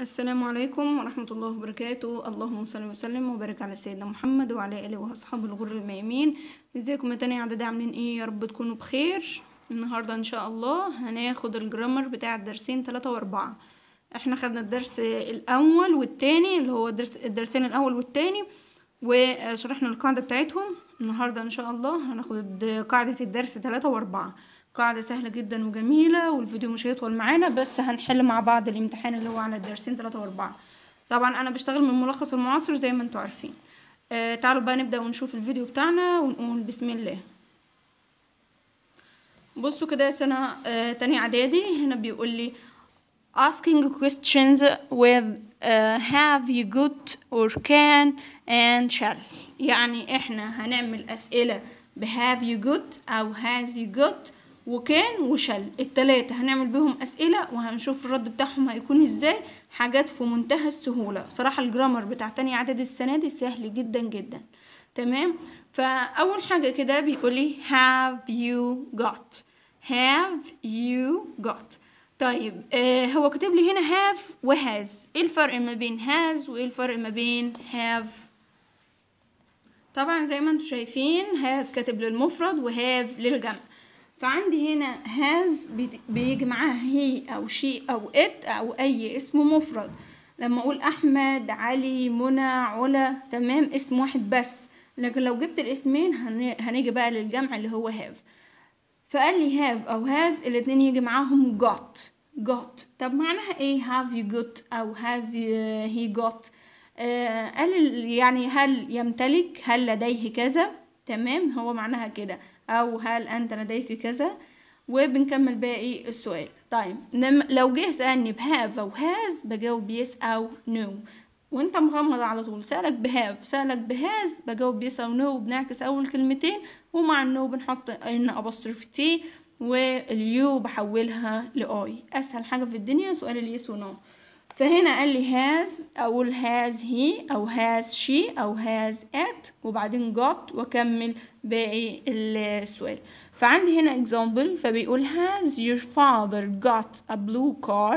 السلام عليكم ورحمة الله وبركاته اللهم صل وسلم وبارك على سيدنا محمد وعلى آله وأصحابه الغر الميمين ازيكم تاني يا عدد عاملين ايه يا رب تكونوا بخير النهاردة ان شاء الله هناخد الجرامر بتاع الدرسين تلاتة واربعة احنا خدنا الدرس الاول والتاني اللي هو الدرس الدرسين الاول والتاني وشرحنا القاعدة بتاعتهم النهاردة ان شاء الله هناخد قاعدة الدرس تلاتة واربعة قاعدة سهلة جدا وجميلة والفيديو مش هيطول معانا بس هنحل مع بعض الامتحان اللي هو على الدرسين تلاتة واربعة طبعا انا بشتغل من الملخص المعاصر زي ما انتوا عارفين آه تعالوا بقى نبدأ ونشوف الفيديو بتاعنا ونقول بسم الله بصوا كده سنة آه تاني اعدادي هنا بيقول لي asking questions with uh, have you got or can and shall يعني احنا هنعمل اسئله ب have you got او has you got وكان وشل التلاتة هنعمل بيهم أسئلة وهنشوف الرد بتاعهم هيكون إزاي حاجات في منتهى السهولة صراحة الجرامر بتاع تاني عدد السنة دي سهل جدا جدا تمام فأول حاجة كده بيقولي have you got have you got طيب آه هو كتب لي هنا have و has ايه الفرق ما بين has وايه الفرق ما بين have طبعا زي ما انتم شايفين هاز كاتب للمفرد و للجمع فعندي هنا هاز بيجمعها هي أو شي أو إت أو أي اسم مفرد لما أقول أحمد علي منى علا تمام اسم واحد بس لكن لو جبت الاسمين هنيجي بقى للجمع اللي هو هاف فقال لي هاف أو هاز الاتنين يجي معاهم got got طب معناها ايه have you got أو has he got آه قال يعني هل يمتلك هل لديه كذا تمام هو معناها كده أو هل أنت لديك كذا وبنكمل باقي السؤال طيب لو جه سألني بهاف أو هاز بجاوب يس أو نو وانت مغمض على طول سألك بهاف سألك بهاز بجاوب يس أو نو بنعكس أول كلمتين ومع النو بنحط إن ابوستروف تي واليو بحولها لأي أسهل حاجة في الدنيا سؤال اليس ونو فهنا قال لي هاز أقول هاز هي أو هاز شي أو هاز ات وبعدين جوت وأكمل باقي السؤال فعندي هنا example فبيقول has your father got a blue car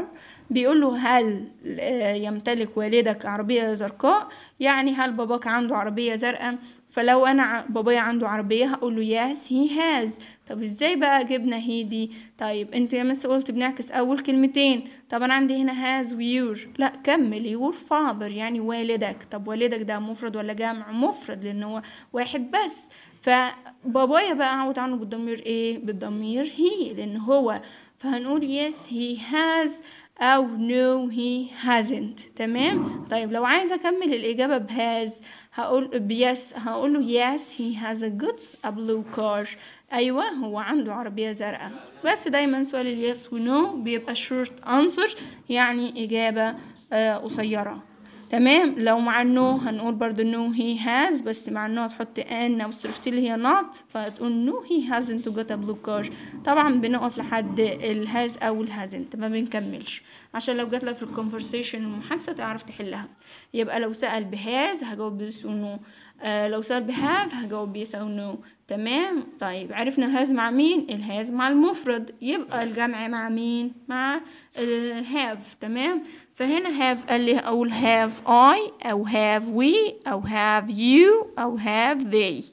بيقول له هل آه، يمتلك والدك عربية زرقاء يعني هل باباك عنده عربية زرقاء فلو أنا بابايا عنده عربية هقول له yes he has طب ازاي بقى جبنا هي دي طيب انت يا مس قلت بنعكس اول كلمتين طب انا عندي هنا هاز ويور لا كمل يور فاذر يعني والدك طب والدك ده مفرد ولا جمع مفرد لان هو واحد بس فبابايا بقى اعوض عنه بالضمير ايه بالضمير هي لان هو فهنقول يس هي هاز او نو هي هازنت تمام طيب لو عايزه اكمل الاجابه بهاز هقول بيس هقول له يس هي هاز ا جود ا بلو كار ايوه هو عنده عربيه زرقاء بس دايما سؤال اليس ونو بيبقى شورت انسر يعني اجابه آه، قصيره تمام لو مع النو هنقول برضو نو هي هاز بس مع النو هتحط ان او صرفت اللي هي نوت فهتقول نو هي هازنت جوت بلو كار طبعا بنقف لحد الهاز او الهازنت ما بنكملش عشان لو جات لك في الكونفرسيشن المحادثه تعرف تحلها يبقى لو سال بهاز هجاوب بيس ونو آه لو سال بهاف هجاوب بيس او نو تمام طيب عرفنا الهاز مع مين الهاز مع المفرد يبقى الجمع مع مين مع هاف آه، تمام فهنا هاف قال لي اقول هاف اي او هاف وي او هاف يو او هاف ذي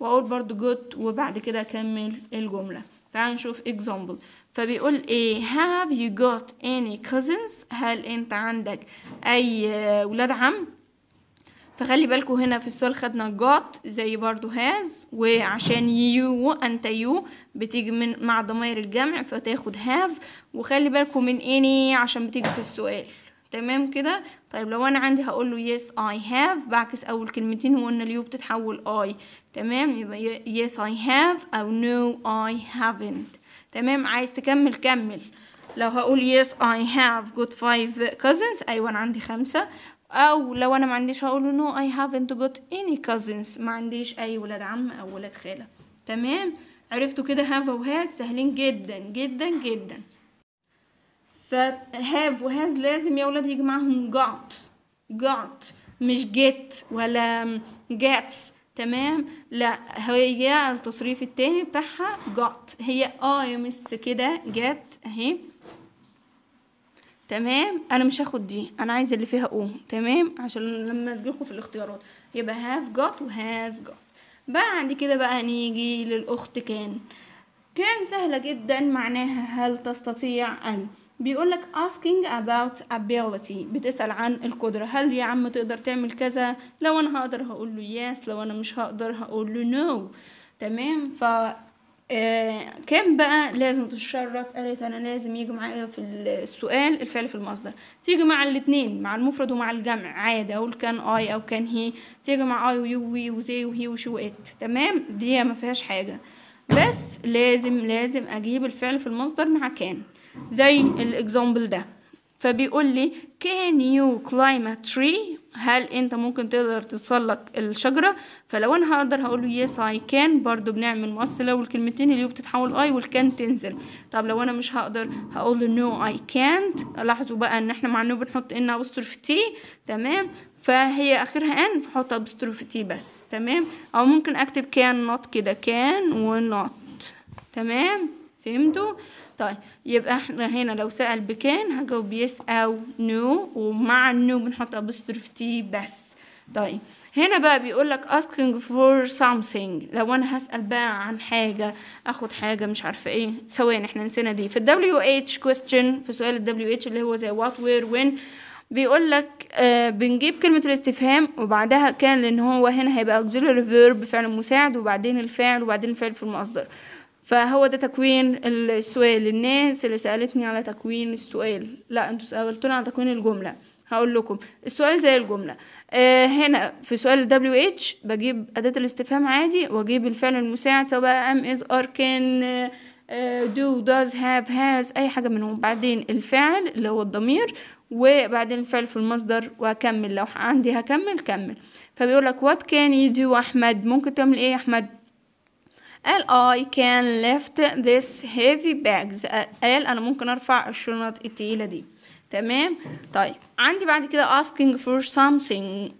واقول برضو جوت وبعد كده اكمل الجمله تعالوا نشوف اكزامبل فبيقول ايه هاف يو جوت اني كوزنز هل انت عندك اي آه، ولاد عم فخلي بالكو هنا في السؤال خدنا got زي برضو هاز وعشان يو انت يو بتيجي من مع ضمائر الجمع فتاخد هاف وخلي بالكو من اني عشان بتيجي في السؤال تمام كده طيب لو انا عندي هقول له يس اي هاف بعكس اول كلمتين وقلنا اليو بتتحول اي تمام يبقى يس اي هاف او نو اي haven't تمام عايز تكمل كمل لو هقول يس اي هاف جود five cousins ايوه انا عندي خمسه او لو انا ما عنديش هقول له نو اي هافنت جوت اني كازنز ما عنديش اي ولاد عم او ولاد خاله تمام عرفتوا كده هاف هاز سهلين جدا جدا جدا ف هاف و هاز لازم يا ولاد يجي معاهم جات جات مش جيت ولا جاتس تمام لا هي التصريف التاني بتاعها جات هي اه يا مس كده جات اهي تمام انا مش هاخد دي انا عايزه اللي فيها او تمام عشان لما تجيكوا في الاختيارات يبقى هاف جوت وهاز جوت بعد كده بقى نيجي للاخت كان كان سهله جدا معناها هل تستطيع ان بيقولك asking about ability بتسأل عن القدرة هل يا عم تقدر تعمل كذا لو أنا هقدر هقول له yes لو أنا مش هقدر هقول له no تمام ف آه، كان بقى لازم تشرط قالت انا لازم يجي معايا في السؤال الفعل في المصدر تيجي مع الاتنين مع المفرد ومع الجمع عادي اقول كان اي او كان هي تيجي مع اي ويو وي وزي وهي وشي وات تمام دي ما فيهاش حاجه بس لازم لازم اجيب الفعل في المصدر مع كان زي الاكزامبل ده فبيقول لي كان يو كلايم تري هل انت ممكن تقدر تتسلق الشجرة فلو انا هقدر هقوله يس اي كان برضو بنعمل مؤصلة والكلمتين اللي بتتحول اي والكان تنزل طب لو انا مش هقدر هقول نو اي كانت لاحظوا بقى ان احنا مع نو بنحط ان ابوستروف تي تمام فهي اخرها ان فحط ابوستروف تي بس تمام او ممكن اكتب كان نوت كده كان ونوت تمام فهمتوا طيب يبقى احنا هنا لو سأل بكان هجاوب يس أو نو ومع النو بنحط أبوستروف تي بس طيب هنا بقى بيقول لك asking for something لو انا هسأل بقى عن حاجة اخد حاجة مش عارفة ايه ثواني احنا نسينا دي في ال WH question في سؤال ال WH اللي هو زي what where when بيقول لك آه بنجيب كلمة الاستفهام وبعدها كان لان هو هنا هيبقى auxiliary verb فعل مساعد وبعدين الفعل وبعدين الفعل في المصدر فهو ده تكوين السؤال الناس اللي سألتني على تكوين السؤال لا انتوا سألتوني على تكوين الجملة هقول لكم السؤال زي الجملة آه هنا في سؤال ال اتش بجيب أداة الاستفهام عادي وأجيب الفعل المساعد سواء أم إز أر كان دو داز هاف هاز أي حاجة منهم بعدين الفعل اللي هو الضمير وبعدين الفعل في المصدر وأكمل لو عندي هكمل كمل فبيقول لك وات كان يو دو أحمد ممكن تعمل إيه يا أحمد قال I can lift this heavy bags قال أنا ممكن أرفع الشنط التقيلة دي تمام طيب عندي بعد كده asking for something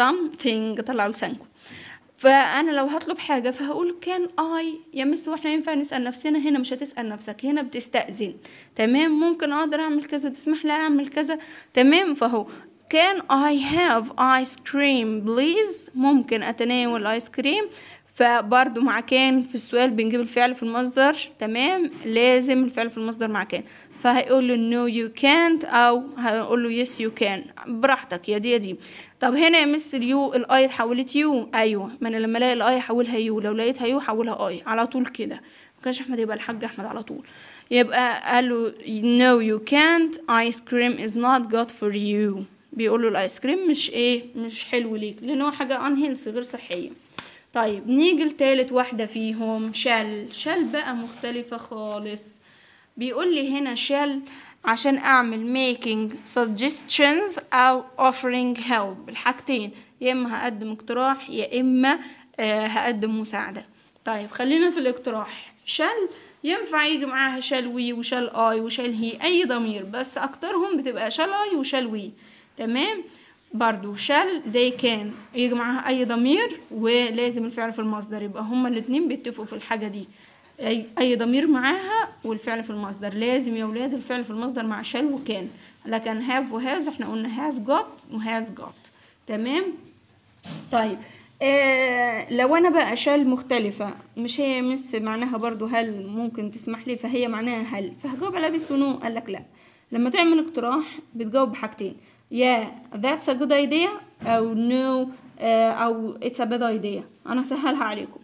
something طلعوا لسانكم فانا لو هطلب حاجه فهقول كان اي يا مس واحنا ينفع نسال نفسنا هنا مش هتسال نفسك هنا بتستاذن تمام ممكن اقدر اعمل كذا تسمح لي اعمل كذا تمام فهو can I have ice cream please ممكن أتناول آيس كريم فبرضو مع كان في السؤال بنجيب الفعل في المصدر تمام لازم الفعل في المصدر مع كان فهيقول له no you can't او هنقول له yes you can براحتك يا دي يا دي طب هنا يا مس اليو الاي اتحولت يو ايوه ما انا لما الاقي الاي احولها يو لو لقيتها يو احولها اي على طول كده كانش احمد يبقى الحاج احمد على طول يبقى قال له no you can't ice cream is not good for you بيقول له الايس كريم مش ايه مش حلو ليك لان هو حاجه هيلث غير صحيه طيب نيجي لتالت واحدة فيهم شال شال بقى مختلفة خالص بيقول لي هنا شال عشان اعمل making suggestions او offering help الحاجتين يا اما هقدم اقتراح يا اما آه، هقدم مساعدة طيب خلينا في الاقتراح شال ينفع يجي معاها شال وي وشال اي وشال هي اي ضمير بس اكترهم بتبقى شال اي وشال وي تمام برضو شال زي كان يجي معاها اي ضمير ولازم الفعل في المصدر يبقى هما الاتنين بيتفقوا في الحاجه دي اي اي ضمير معاها والفعل في المصدر لازم يا ولاد الفعل في المصدر مع شال وكان لكن هاف وهاز احنا قلنا هاف جوت وهاز جوت تمام طيب آه لو انا بقى شال مختلفة مش هي مس معناها برضو هل ممكن تسمح لي فهي معناها هل فهجاوب على بس ونو قال لك لا لما تعمل اقتراح بتجاوب بحاجتين yeah that's a good idea او no آه، او it's a bad idea انا هسهلها عليكم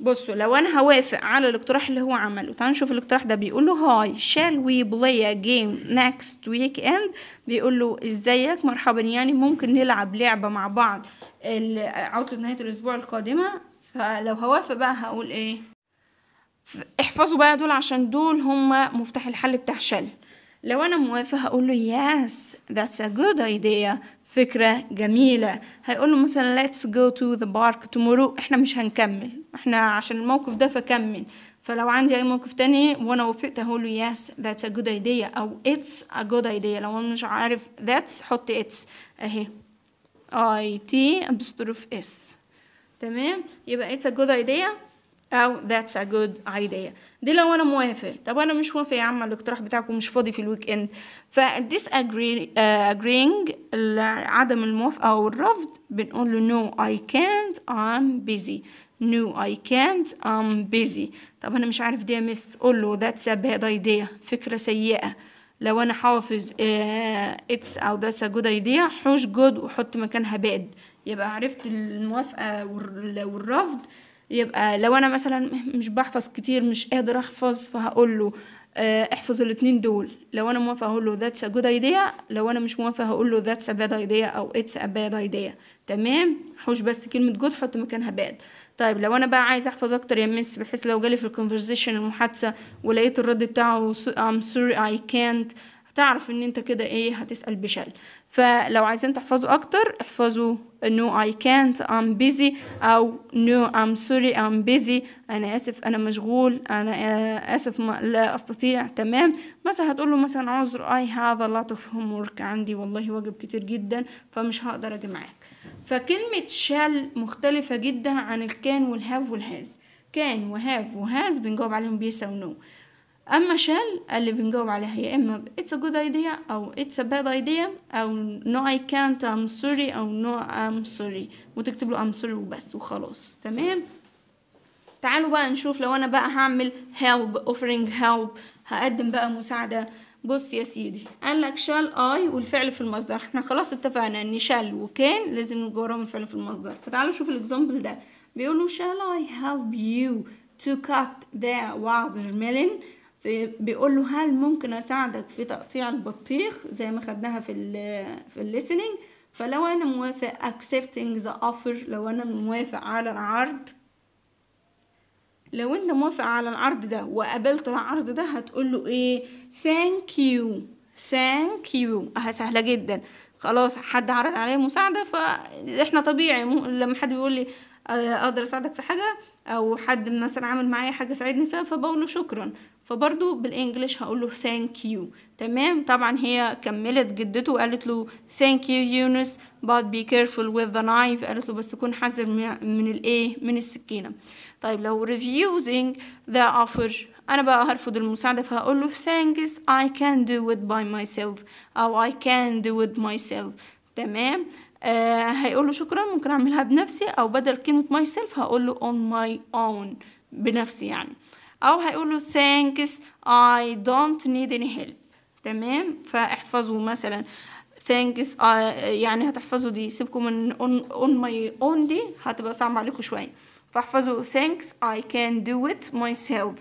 بصوا لو انا هوافق على الاقتراح اللي هو عمله تعالوا نشوف الاقتراح ده بيقول له هاي وي بلاي ا جيم نيكست ويك اند بيقول له ازيك مرحبا يعني ممكن نلعب لعبه مع بعض عطله نهايه الاسبوع القادمه فلو هوافق بقى هقول ايه احفظوا بقى دول عشان دول هما مفتاح الحل بتاع شال لو أنا موافق هقول له yes that's a good idea فكرة جميلة هيقول له مثلا let's go to the park tomorrow احنا مش هنكمل احنا عشان الموقف ده فكمل فلو عندي أي موقف تاني وأنا وافقت هقول له yes that's a good idea أو it's a good idea لو أنا مش عارف that's حط it's أهي I T apostrophe S تمام يبقى it's a good idea او that's a good idea دي لو انا موافق طب انا مش موافق يا عم الاقتراح بتاعك ومش فاضي في الويك اند ف disagreeing آه، اجرينج عدم الموافقه او الرفض بنقول له no I can't I'm busy no I can't I'm busy طب انا مش عارف دي يا مس قول له that's a bad idea فكره سيئه لو انا حافظ uh, it's او that's a good idea حوش good وحط مكانها bad يبقى عرفت الموافقه والرفض يبقى لو انا مثلا مش بحفظ كتير مش قادر احفظ فهقول له آه، احفظ الاتنين دول لو انا موافقه هقول له ذاتس ا جود ايديا لو انا مش موافقه هقول له ذاتس ا باد ايديا او اتس ا باد ايديا تمام حوش بس كلمه جود حط مكانها باد طيب لو انا بقى عايز احفظ اكتر يا مس بحيث لو جالي في الكونفرزيشن المحادثه ولقيت الرد بتاعه ام سوري اي كانت تعرف ان انت كده ايه هتسأل بشل فلو عايزين تحفظوا اكتر احفظوا no I can't I'm busy او no I'm sorry I'm busy انا اسف انا مشغول انا آه، اسف ما لا استطيع تمام مثلا هتقول له مثلا عذر I have a lot of homework عندي والله واجب كتير جدا فمش هقدر اجي معاك فكلمة شال مختلفة جدا عن الكان والهاف والهاز كان وهاف وهاز بنجاوب عليهم بيس نو no. اما شال اللي بنجاوب عليها يا اما it's a good idea او it's a bad idea او no I can't I'm sorry او no I'm sorry وتكتب له I'm sorry وبس وخلاص تمام تعالوا بقى نشوف لو انا بقى هعمل help offering help هقدم بقى مساعدة بص يا سيدي قال لك شال اي والفعل في المصدر احنا خلاص اتفقنا ان شال وكان لازم نجي وراهم الفعل في المصدر فتعالوا شوف الاكزامبل ده بيقولوا شال I help you to cut the watermelon فبيقول له هل ممكن اساعدك في تقطيع البطيخ زي ما خدناها في الـ في الليسننج فلو انا موافق accepting the offer لو انا موافق على العرض لو انت موافق على العرض ده وقابلت العرض ده هتقول له ايه thank you thank you اه سهله جدا خلاص حد عرض عليا مساعده فاحنا طبيعي لما حد بيقول لي اقدر اساعدك في حاجه او حد مثلا عمل معايا حاجه ساعدني فيها فبقول له شكرا فبرضه بالانجلش هقول له ثانك يو تمام طبعا هي كملت جدته وقالت له ثانك يو يونس but be careful with the knife قالت له بس كون حذر من الايه من السكينه طيب لو refusing the offer انا بقى هرفض المساعده فهقول له thanks I can do it by myself او I can do it myself تمام آه هيقول له شكرا ممكن اعملها بنفسي او بدل كلمه ماي سيلف هقول له اون ماي اون بنفسي يعني او هيقول له thanks I don't need any help تمام فاحفظوا مثلا thanks I آه، يعني هتحفظوا دي سيبكم من on, ماي my own دي هتبقى صعبة عليكم شوية فاحفظوا thanks I can do it myself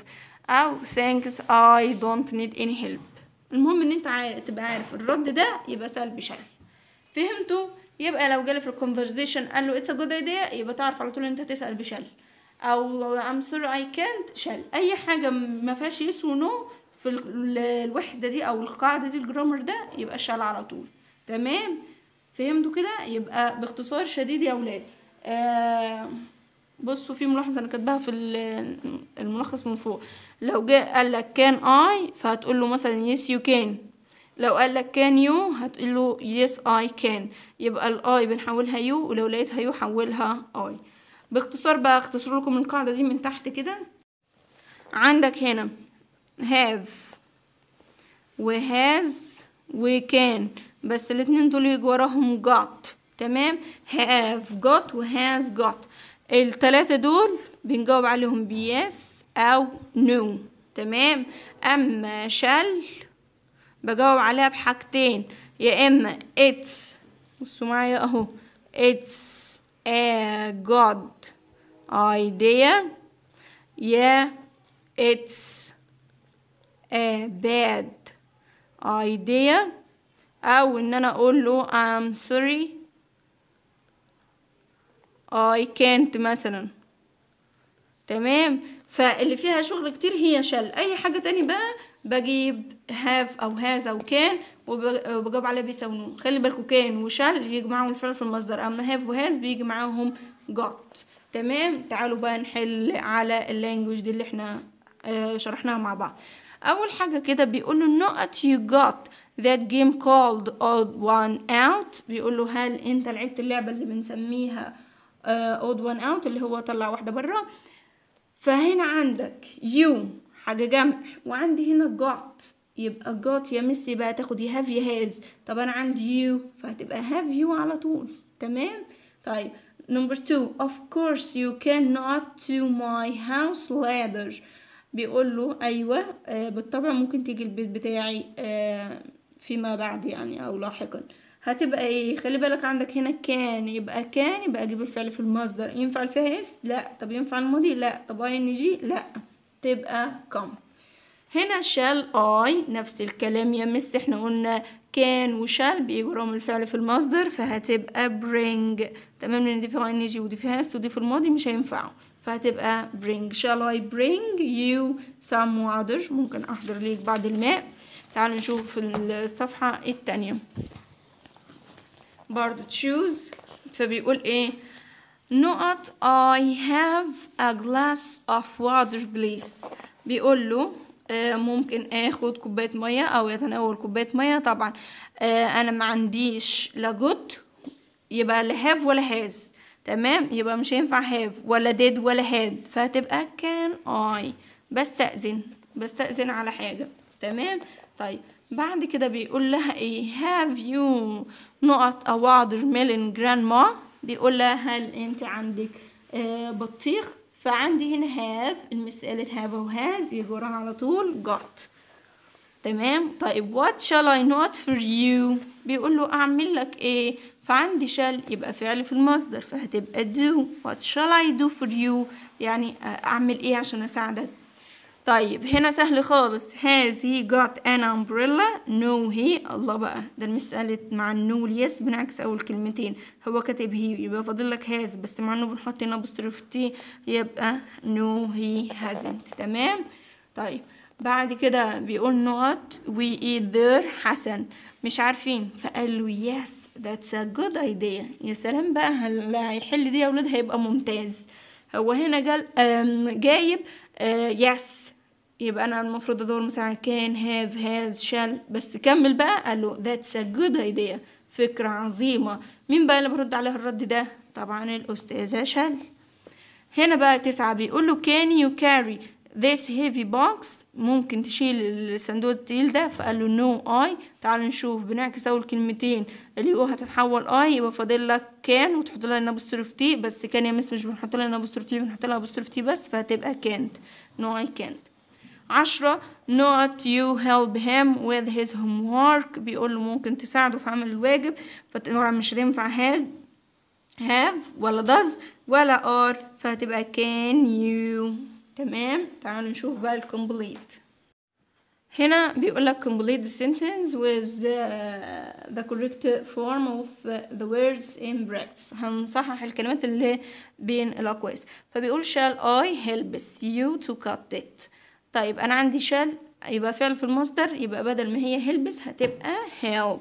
او thanks I don't need any help المهم ان انت تبقى عارف الرد ده يبقى سلبي شوية فهمتوا يبقى لو جالي في الكونفرزيشن قال له اتس ا جود ايديا يبقى تعرف على طول انت هتسال بشل او ام سوري اي كانت شل اي حاجه ما فيهاش يس ونو في الوحده دي او القاعده دي الجرامر ده يبقى شل على طول تمام فهمتوا كده يبقى باختصار شديد يا اولاد آه بصوا في ملاحظه انا كاتباها في الملخص من فوق لو جه قال لك كان اي فهتقول له مثلا يس يو كان لو قال لك كان يو هتقول له يس اي كان يبقى الاي بنحولها يو ولو لقيتها يو حولها اي باختصار بقى اختصر لكم القاعده دي من تحت كده عندك هنا هاف وهاز وكان بس الاتنين دول يجي وراهم got تمام هاف got وهاز got التلاتة دول بنجاوب عليهم بيس او نو تمام اما شال بجاوب عليها بحاجتين يا اما اتس بصوا معايا اهو اتس ا god ايديا يا اتس ا باد ايديا او ان انا اقول له I'm sorry I can't مثلا تمام فاللي فيها شغل كتير هي شل اي حاجة تاني بقى بجيب هاف او هذا وكان وبجاوب عليه نون خلي بالكوا كان وشال بيجي معاهم الفعل في المصدر اما هاف وهاز بيجي معاهم جوت تمام تعالوا بقى نحل على اللانجوج دي اللي احنا آه، شرحناها مع بعض اول حاجه كده بيقول له النقط يو جوت ذات جيم كولد اود وان اوت بيقول له هل انت لعبت اللعبه اللي بنسميها اود وان اوت اللي هو طلع واحده بره فهنا عندك يو حاجة جمع وعندي هنا جوت يبقى جوت يا ميسي بقى تاخد يا هاف يا هاز طب انا عندي يو فهتبقى هاف يو على طول تمام طيب نمبر 2 of course you cannot to my house ladder بيقول له ايوه آه بالطبع ممكن تيجي البيت بتاعي آه فيما بعد يعني او لاحقا هتبقى ايه خلي بالك عندك هنا كان يبقى كان يبقى اجيب الفعل في المصدر ينفع الفاعل لا طب ينفع الماضي لا طب اي ان جي لا تبقى كم هنا شال اي نفس الكلام يا مس احنا قلنا كان وشال بيجرام الفعل في المصدر فهتبقى برينج تمام لان دي فيها انجي ودي فيها s ودي في الماضي مش هينفعوا فهتبقى برينج شال اي برينج يو سام واتر ممكن احضر ليك بعض الماء تعالوا نشوف الصفحة الثانيه برضو تشوز فبيقول ايه نقط I have a glass of water please بيقول له آه، ممكن اخد كوبايه ميه او يتناول كوبايه ميه طبعا آه، انا ما عنديش لا يبقى لا هاف ولا هاز تمام يبقى مش هينفع هاف ولا ديد ولا هاد فهتبقى كان اي بستأذن بستأذن على حاجه تمام طيب بعد كده بيقول لها ايه هاف يو نقط a جراند ما بيقول لها هل انت عندك آه، بطيخ فعندي هنا هاف المسألة هاف او هاز بيجورها على طول جوت تمام طيب وات شال اي نوت فور يو بيقول له اعمل لك ايه فعندي شال يبقى فعل في المصدر فهتبقى do what shall I do for you يعني آه، اعمل ايه عشان اساعدك طيب هنا سهل خالص has he got an umbrella no he الله بقى ده المسألة مع النو يس بنعكس أول كلمتين هو كاتب هي يبقى فاضل لك has بس مع النو بنحط هنا بصرف تي يبقى no he hasn't تمام طيب بعد كده بيقول not we eat there حسن مش عارفين فقال له yes that's a good idea يا سلام بقى اللي هيحل دي يا ولاد هيبقى ممتاز هو هنا جال جايب يس آه، يبقى أنا المفروض أدور مثلا كان هاف هاز شال بس كمل بقى قال له ذاتس ا جود ايديا فكرة عظيمة مين بقى اللي برد عليها الرد ده طبعا الأستاذة شال هنا بقى تسعة بيقول له كان يو كاري this heavy box ممكن تشيل الصندوق التقيل ده فقال له نو no, اي تعال نشوف بنعكس اول كلمتين هو هتتحول اي يبقى فاضل لك كان وتحط لها الابوستروف تي بس كان يا مس مش بنحط لها الابوستروف تي بنحط لها الابوستروف تي بس فهتبقى كانت نو اي كانت عشرة not you help him with his homework بيقول له ممكن تساعده في عمل الواجب فتنوع مش هتنفع have have ولا does ولا are فهتبقى can you تمام تعالوا نشوف بقى complete هنا بيقول لك complete the sentence with the, the correct form of the words in brackets هنصحح الكلمات اللي بين الأقواس فبيقول shall I help you to cut it طيب أنا عندي شال يبقى فعل في المصدر يبقى بدل ما هي هلبس هتبقى هيلب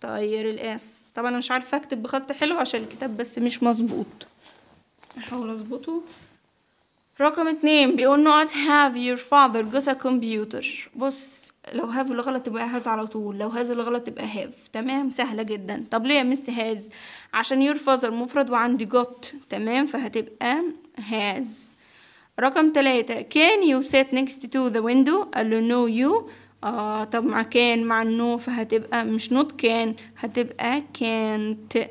طير الاس طبعا أنا مش عارفة أكتب بخط حلو عشان الكتاب بس مش مظبوط أحاول أظبطه رقم اتنين بيقول not have your father got a computer بص لو هاف اللي غلط تبقى هاز على طول لو هاز اللي غلط تبقى هاف تمام سهلة جدا طب ليه يا مس هاز عشان your father مفرد وعندي got تمام فهتبقى هاز رقم تلاتة can you sit next to the window قال له no you آه طب مع كان مع النو فهتبقى مش نوت كان هتبقى كانت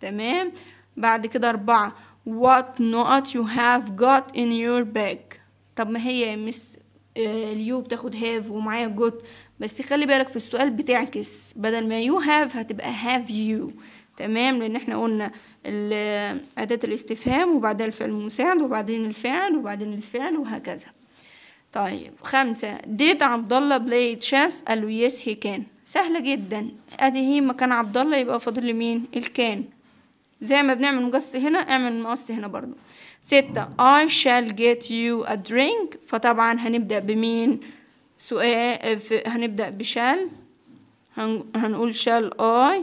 تمام بعد كده أربعة what not you have got in your bag طب ما هي مس آه، اليو بتاخد هاف ومعايا جوت بس خلي بالك في السؤال بتعكس بدل ما يو هاف هتبقى هاف يو تمام لان احنا قلنا اداة الاستفهام وبعدها الفعل المساعد وبعدين الفاعل وبعدين الفعل وهكذا طيب خمسة ديت عبد الله بلاي تشاس قال له يس هي كان سهلة جدا ادي هي مكان عبد الله يبقى فاضل لي مين الكان زي ما بنعمل مقص هنا اعمل مقص هنا برضو ستة I shall get you a drink فطبعا هنبدأ بمين سؤال هنبدأ بشال هنقول shall I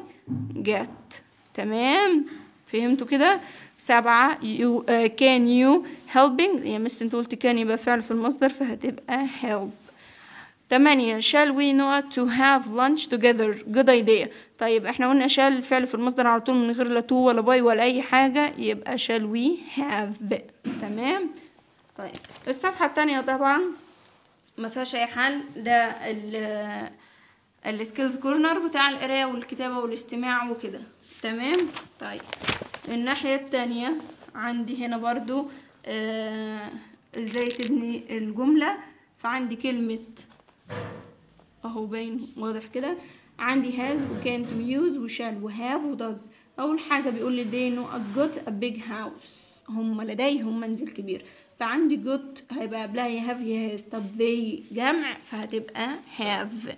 get تمام فهمتوا كده سبعة يو كان آه، يو you helping يا مست انت قلت كان يبقى فعل في المصدر فهتبقى هيلب تمانية shall we not to have lunch together good idea طيب احنا قلنا shall فعل في المصدر على طول من غير لا to ولا by ولا اي حاجة يبقى shall we have تمام طيب الصفحة التانية طبعا ما فيهاش اي حل ده ال السكيلز كورنر بتاع القرايه والكتابه والاستماع وكده تمام طيب الناحيه التانية عندي هنا برضو آه ازاي تبني الجمله فعندي كلمه اهو باين واضح كده عندي هاز وكانت ويوز وشال وهاف ودز اول حاجه بيقول لي they know a got a big house هم لديهم منزل كبير فعندي got هيبقى قبلها هاف هاز طب they جمع فهتبقى have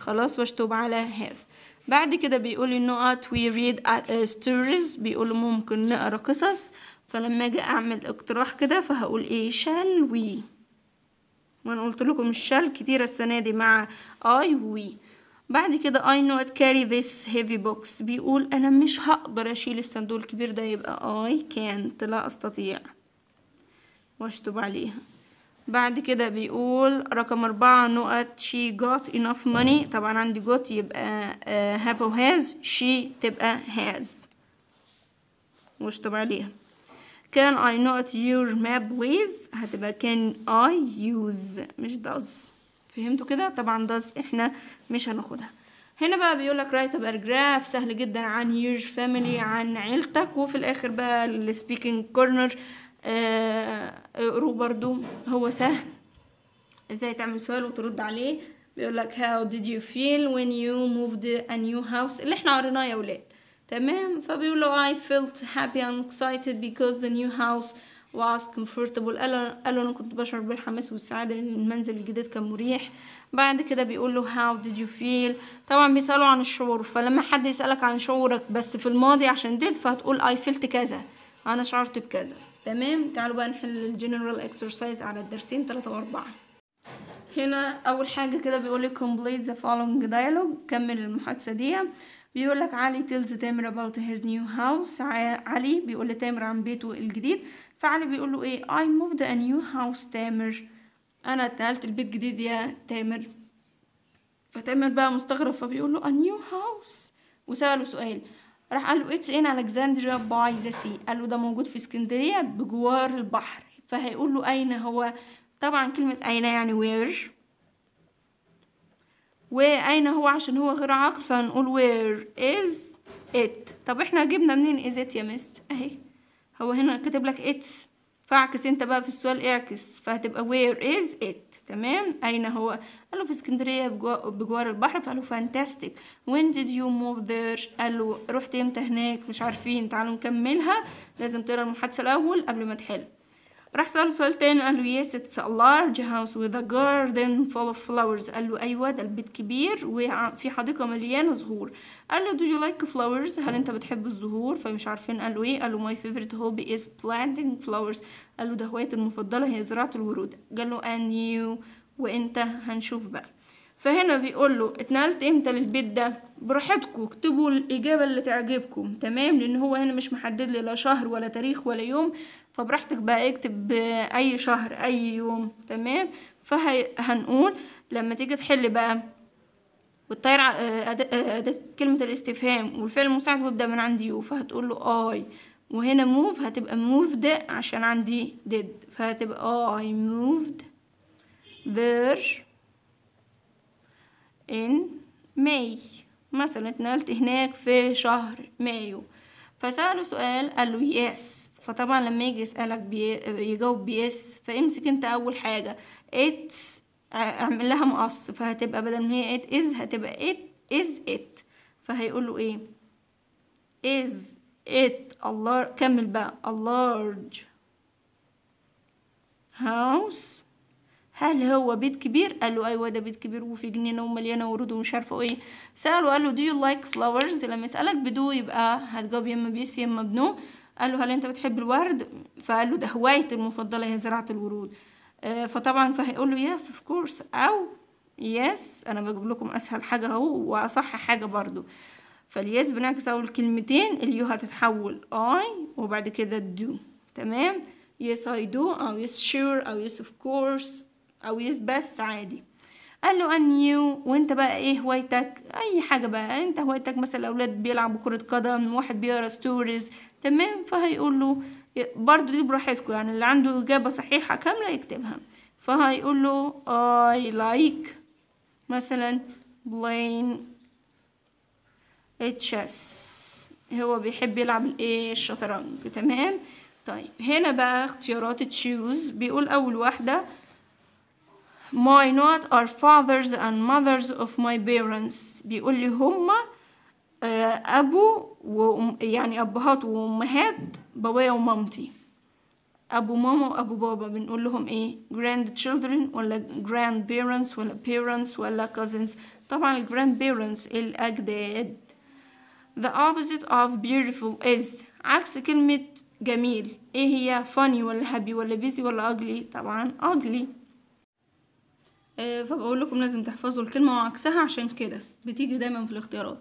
خلاص واشطب على هاف بعد كده بيقول النقط وي ريد ستوريز بيقول ممكن نقرا قصص فلما اجي اعمل اقتراح كده فهقول ايه شال وي وانا قلت لكم الشال كتيره السنه دي مع اي وي بعد كده اي نوت كاري ذس هيفي بوكس بيقول انا مش هقدر اشيل الصندوق الكبير ده يبقى اي كانت لا استطيع واشطب عليها بعد كده بيقول رقم أربعة نقط she got enough money طبعا عندي got يبقى آه، have or has she تبقى has واشطب عليها can I not your map ways هتبقى can I use مش does فهمتوا كده طبعا does احنا مش هناخدها هنا بقى بيقولك رايت باراجراف سهل جدا عن يور فاميلي عن عيلتك وفي الاخر بقى السبيكنج كورنر اقروه آه، آه، برضو هو سهل ازاي تعمل سؤال وترد عليه بيقولك how did you feel when you moved a new house اللي احنا قريناه يا ولاد تمام له I felt happy and excited because the new house was comfortable قال له انا كنت بشعر بالحماس والسعاده لان المنزل الجديد كان مريح بعد كده بيقول له how did you feel طبعا بيسالوا عن الشعور فلما حد يسالك عن شعورك بس في الماضي عشان did فهتقول I felt كذا انا شعرت بكذا تمام تعالوا بقى نحل الجنرال اكسرسايز على الدرسين 3 و4 هنا اول حاجه كده بيقول لك complete the following dialogue كمل المحادثه دي بيقول لك علي تيلز تامر about his new house علي بيقول لتامر عن بيته الجديد فعلي بيقول له ايه I moved a new house تامر انا اتنقلت البيت جديد يا تامر فتامر بقى مستغرب فبيقول له a new house وسأله سؤال راح قال له اتس ان الكساندريا باي ذا سي قال له ده موجود في اسكندريه بجوار البحر فهيقول له اين هو طبعا كلمه اين يعني وير واين هو عشان هو غير عاقل فهنقول وير از ات طب احنا جبنا منين از ات يا مس اهي هو هنا كاتب لك اتس فاعكس انت بقى في السؤال اعكس فهتبقى وير از ات تمام أين هو قال له في اسكندرية بجوار البحر فقال له فانتاستيك وين ديد يو موف ذير قال له رحت امتى هناك مش عارفين تعالوا نكملها لازم تقرا المحادثة الأول قبل ما تحل راح سألوا سؤال تاني قالوا yes it's a large house with a garden full of flowers قالوا أيوة ده البيت كبير وفي حديقة مليانة زهور قالوا do you like flowers هل أنت بتحب الزهور فمش عارفين قالوا إيه قالوا my favorite hobby is planting flowers قالوا ده هوايتي المفضلة هي زراعة الورود قالوا and you وأنت هنشوف بقى فهنا بيقول له اتنقلت امتى للبيت ده براحتكم اكتبوا الاجابه اللي تعجبكم تمام لان هو هنا مش محدد لي لا شهر ولا تاريخ ولا يوم فبراحتك بقى اكتب اي شهر اي يوم تمام فهنقول لما تيجي تحل بقى والطير آه، آه، كلمة الاستفهام والفعل المساعد وابدا من عند يو فهتقول له اي وهنا موف هتبقى موف ده عشان عندي ديد فهتبقى اي موفد there ان ماي مثلا اتنقلت هناك في شهر مايو فسأله سؤال قال له فطبعا لما يجي يسألك بي... يجاوب بيس فامسك انت أول حاجة اتس اعمل لها مقص فهتبقى بدل ما هي ات از هتبقى ات از ات فهيقول له ايه از ات الله كمل بقى اللارج هاوس هل هو بيت كبير قال له ايوه ده بيت كبير وفي جنينه ومليانه ورود ومش عارفه ايه ساله قال له دو يو لايك فلاورز لما يسالك بدو يبقى هتجاوب يا اما بيس يا اما بنو قال له هل انت بتحب الورد فقال له ده هوايتي المفضله هي زراعه الورود آه، فطبعا فهيقول له يس اوف كورس او يس انا بجيب لكم اسهل حاجه اهو واصح حاجه برضو فاليس بنعكس اول كلمتين اليو هتتحول اي وبعد كده دو تمام يس اي دو او يس شور او يس اوف كورس او يس بس عادي قال له انيو وانت بقى ايه هوايتك اي حاجه بقى انت هوايتك مثلا الاولاد بيلعبوا كره قدم واحد بيقرا ستوريز تمام فهيقول له برضه دي براحتكم يعني اللي عنده اجابه صحيحه كامله يكتبها فهيقول له اي لايك مثلا بلين اتشس هو بيحب يلعب الايه الشطرنج تمام طيب هنا بقى اختيارات تشوز بيقول اول واحده my not are fathers and mothers of my parents بيقول لي هما أبو وأم يعني أبهات وأمهات بابايا ومامتي أبو ماما وأبو بابا بنقول لهم إيه grand children ولا grand parents ولا parents ولا cousins طبعا ال grand parents الأجداد the opposite of beautiful is عكس كلمة جميل إيه هي funny ولا happy ولا busy ولا ugly طبعا ugly آه، فبقول لكم لازم تحفظوا الكلمة وعكسها عشان كده بتيجي دايما في الاختيارات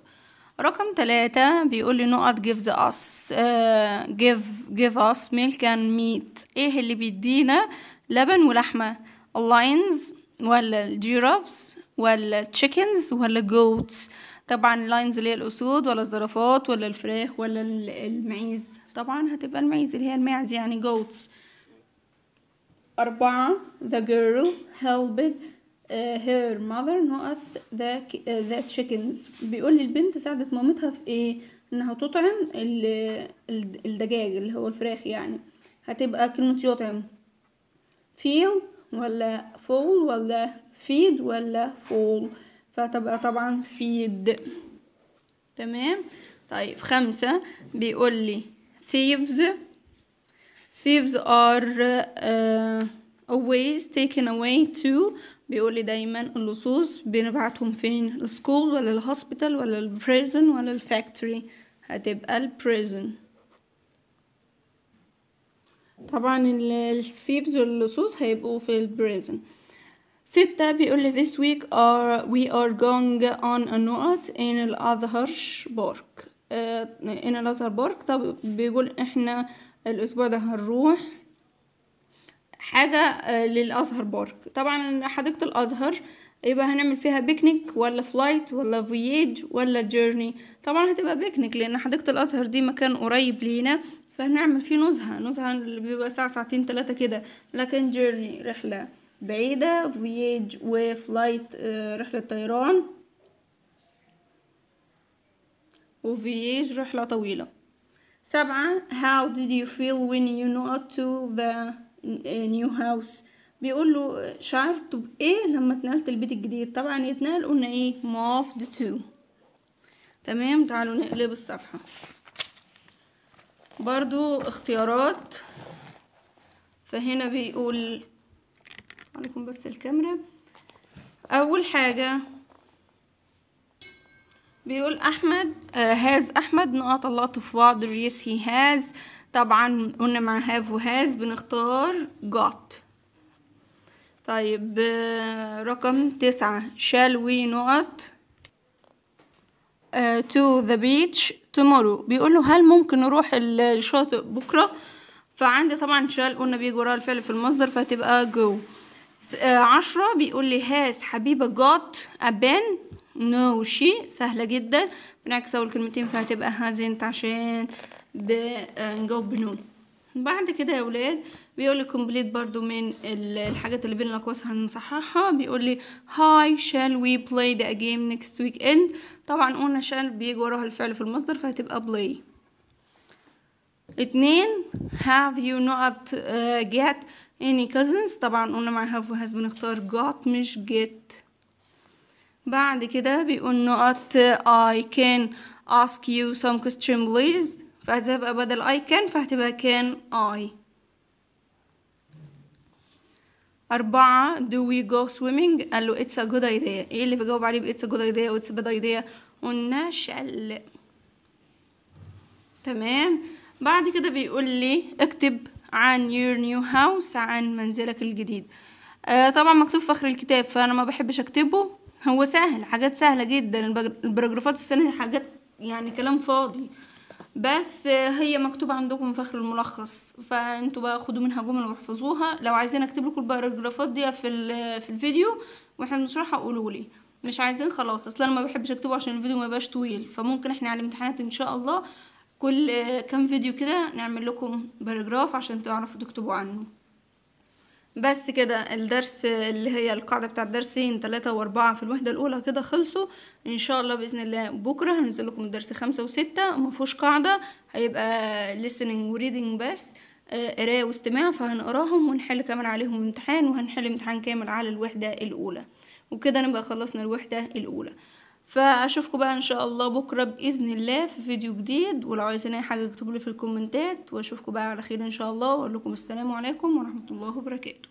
رقم تلاتة بيقول لي نقط gives us uh, give give us milk and meat ايه اللي بيدينا لبن ولحمة اللاينز ولا الجيرافز ولا تشيكنز ولا جوتس طبعا اللاينز اللي هي الاسود ولا الزرافات ولا الفراخ ولا المعيز طبعا هتبقى المعيز اللي هي الماعز يعني جوتس أربعة the girl helped آه، her mother نقط the آه، the chickens بيقول لي البنت ساعدت مامتها في ايه انها تطعم الدجاج اللي هو الفراخ يعني هتبقى كلمة يطعم feel ولا fall ولا feed ولا fall فتبقى طبعا feed تمام طيب خمسة بيقول لي thieves thieves are uh, آه، always taken away to بيقول لي دايما اللصوص بنبعتهم فين السكول ولا الهوسبيتال ولا البريزن ولا الفاكتوري هتبقى البريزن طبعا السيفز واللصوص هيبقوا في البريزن ستة بيقول لي this week are we are going on a night in الأزهر بارك uh, in الأزهر بارك طب بيقول احنا الأسبوع ده هنروح حاجة آه، للأزهر بارك طبعا حديقة الأزهر يبقى هنعمل فيها بيكنيك ولا فلايت ولا فوييج ولا جيرني طبعا هتبقى بيكنيك لأن حديقة الأزهر دي مكان قريب لينا فهنعمل فيه نزهة نزهة اللي بيبقى ساعة ساعتين تلاتة كده لكن جيرني رحلة بعيدة فوييج وفلايت آه، رحلة طيران وفييج رحلة طويلة سبعة how did you feel when you not to the نيو هاوس بيقول له شعرت بايه لما اتنقلت البيت الجديد طبعا يتنقل قلنا ايه موفد تو تمام تعالوا نقلب الصفحه برضو اختيارات فهنا بيقول عليكم بس الكاميرا اول حاجه بيقول احمد هاز آه، احمد نقاط الله في بعض الريس هي هاز طبعا قلنا مع هاف وهاز بنختار جوت طيب رقم تسعة shall we not uh, to the beach tomorrow بيقول له هل ممكن نروح الشاطئ بكرة فعندي طبعا شال قلنا بيجي وراها الفعل في المصدر فهتبقى جو آه، عشرة بيقول لي هاز حبيبة got a pen no سهلة جدا بنعكس أول كلمتين فهتبقى هازنت عشان بنجاوب آه، بنون بعد كده يا ولاد بيقول لي كومبليت برضو من الحاجات اللي بين الاقواس هنصححها بيقول لي هاي shall we play the game next weekend طبعا قلنا shall بيجي وراها الفعل في المصدر فهتبقى play اتنين have you not جيت آه، get any cousins طبعا قلنا مع have وهاز بنختار got مش get بعد كده بيقول نوت اي آه، I can ask you some question please فهتبقى بدل I can فهتبقى can I أربعة do we go swimming قال له it's a good idea ايه اللي بجاوب عليه ب it's a good idea و it's a bad idea قلنا شل تمام بعد كده بيقول لي اكتب عن your new house عن منزلك الجديد آه طبعا مكتوب في اخر الكتاب فانا ما بحبش اكتبه هو سهل حاجات سهله جدا البراجرافات السنه حاجات يعني كلام فاضي بس هي مكتوبة عندكم في اخر الملخص فانتوا بقى خدوا منها جمل واحفظوها لو عايزين اكتب لكم الباراجرافات دي في في الفيديو واحنا بنشرحها قولوا لي مش عايزين خلاص اصل انا ما بحبش اكتبه عشان الفيديو ما يبقاش طويل فممكن احنا على الامتحانات ان شاء الله كل كام فيديو كده نعمل لكم باراجراف عشان تعرفوا تكتبوا عنه بس كده الدرس اللي هي القاعدة بتاع درسين تلاتة واربعة في الوحدة الأولى كده خلصوا إن شاء الله بإذن الله بكرة هنزل لكم الدرس خمسة وستة مفهوش قاعدة هيبقى listening وreading بس آه، قراية واستماع فهنقراهم ونحل كمان عليهم امتحان وهنحل امتحان كامل على الوحدة الأولى وكده نبقى خلصنا الوحدة الأولى فاشوفكم بقى ان شاء الله بكره باذن الله في فيديو جديد ولو عايزين اي حاجه اكتبوا لي في الكومنتات واشوفكم بقى على خير ان شاء الله واقول لكم السلام عليكم ورحمه الله وبركاته